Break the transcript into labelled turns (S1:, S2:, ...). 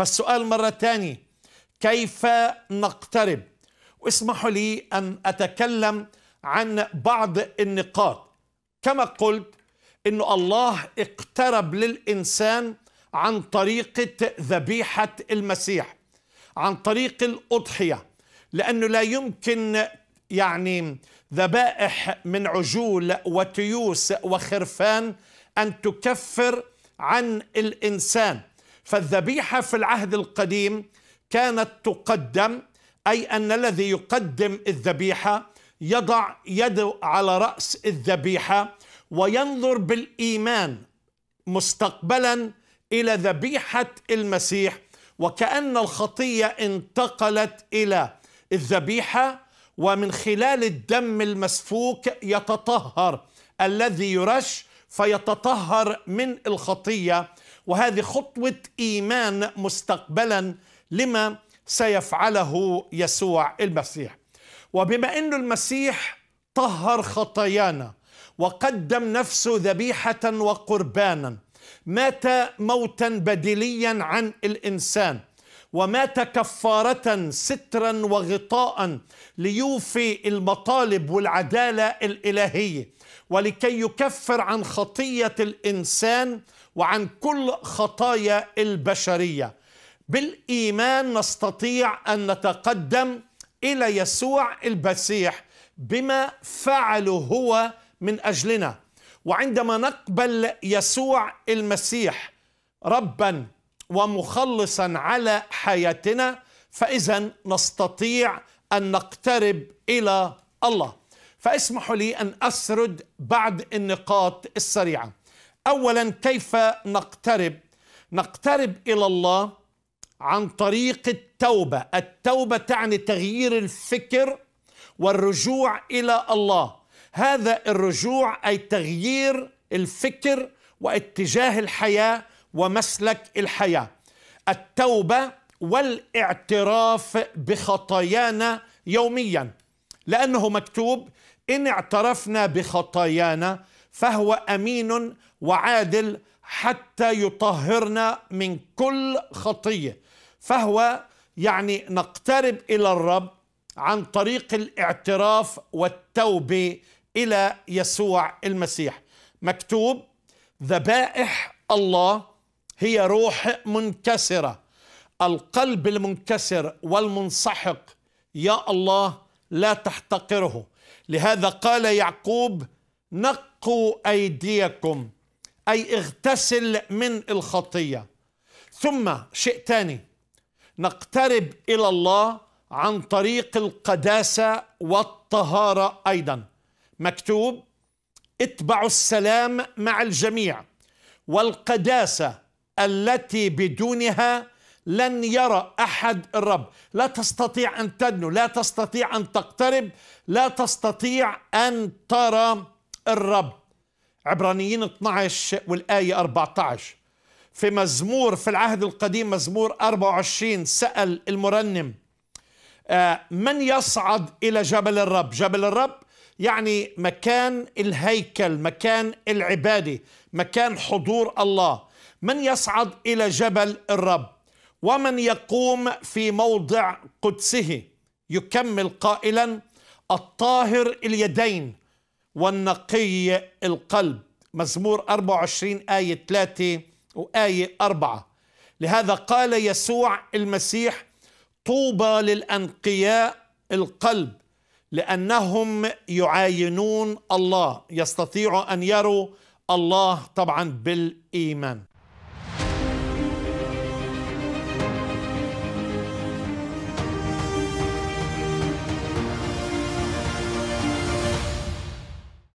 S1: فالسؤال مرة ثانية كيف نقترب واسمحوا لي أن أتكلم عن بعض النقاط كما قلت أن الله اقترب للإنسان عن طريقة ذبيحة المسيح عن طريق الأضحية لأنه لا يمكن يعني ذبائح من عجول وتيوس وخرفان أن تكفر عن الإنسان فالذبيحة في العهد القديم كانت تقدم أي أن الذي يقدم الذبيحة يضع يده على رأس الذبيحة وينظر بالإيمان مستقبلا إلى ذبيحة المسيح وكأن الخطية انتقلت إلى الذبيحة ومن خلال الدم المسفوك يتطهر الذي يرش فيتطهر من الخطيه وهذه خطوة إيمان مستقبلا لما سيفعله يسوع المسيح وبما أن المسيح طهر خطايانا وقدم نفسه ذبيحة وقربانا مات موتا بديليا عن الإنسان ومات كفارة سترا وغطاء ليوفي المطالب والعدالة الإلهية ولكي يكفر عن خطية الإنسان وعن كل خطايا البشرية بالإيمان نستطيع أن نتقدم إلى يسوع المسيح بما فعله هو من أجلنا وعندما نقبل يسوع المسيح ربا ومخلصا على حياتنا فاذا نستطيع ان نقترب الى الله فاسمحوا لي ان اسرد بعض النقاط السريعه اولا كيف نقترب نقترب الى الله عن طريق التوبه التوبه تعني تغيير الفكر والرجوع الى الله هذا الرجوع اي تغيير الفكر واتجاه الحياه ومسلك الحياه التوبه والاعتراف بخطايانا يوميا لانه مكتوب ان اعترفنا بخطايانا فهو امين وعادل حتى يطهرنا من كل خطيه فهو يعني نقترب الى الرب عن طريق الاعتراف والتوبه الى يسوع المسيح مكتوب ذبائح الله هي روح منكسرة القلب المنكسر والمنسحق يا الله لا تحتقره لهذا قال يعقوب نقوا أيديكم أي اغتسل من الخطية ثم شيء ثاني نقترب إلى الله عن طريق القداسة والطهارة أيضا مكتوب اتبعوا السلام مع الجميع والقداسة التي بدونها لن يرى احد الرب لا تستطيع ان تدنو لا تستطيع ان تقترب لا تستطيع ان ترى الرب عبرانيين 12 والايه 14 في مزمور في العهد القديم مزمور 24 سال المرنم آه، من يصعد الى جبل الرب جبل الرب يعني مكان الهيكل مكان العباده مكان حضور الله من يصعد الى جبل الرب ومن يقوم في موضع قدسه يكمل قائلا الطاهر اليدين والنقي القلب مزمور 24 آية 3 وآية 4 لهذا قال يسوع المسيح طوبى للأنقياء القلب لأنهم يعاينون الله يستطيعوا أن يروا الله طبعا بالإيمان